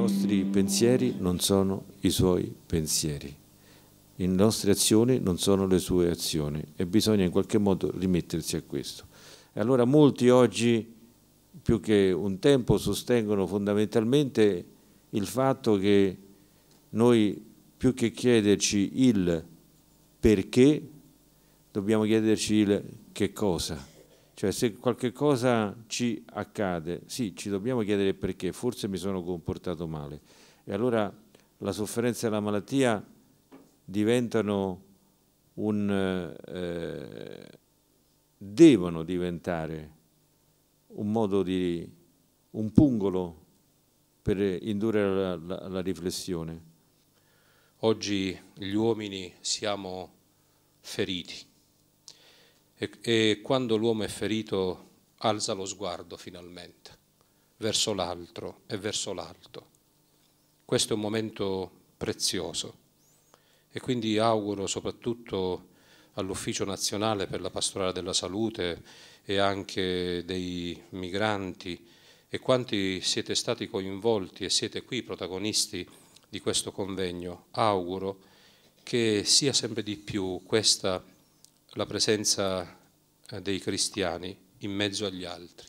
nostri pensieri non sono i suoi pensieri, le nostre azioni non sono le sue azioni e bisogna in qualche modo rimettersi a questo. E allora molti oggi, più che un tempo, sostengono fondamentalmente il fatto che noi, più che chiederci il perché, dobbiamo chiederci il che cosa. Cioè se qualche cosa ci accade, sì, ci dobbiamo chiedere perché, forse mi sono comportato male. E allora la sofferenza e la malattia diventano un... Eh, devono diventare un modo di... un pungolo per indurre la, la, la riflessione. Oggi gli uomini siamo feriti, e, e quando l'uomo è ferito alza lo sguardo finalmente verso l'altro e verso l'alto. Questo è un momento prezioso e quindi auguro soprattutto all'Ufficio Nazionale per la Pastorale della Salute e anche dei migranti e quanti siete stati coinvolti e siete qui protagonisti di questo convegno, auguro che sia sempre di più questa la presenza eh, dei cristiani in mezzo agli altri.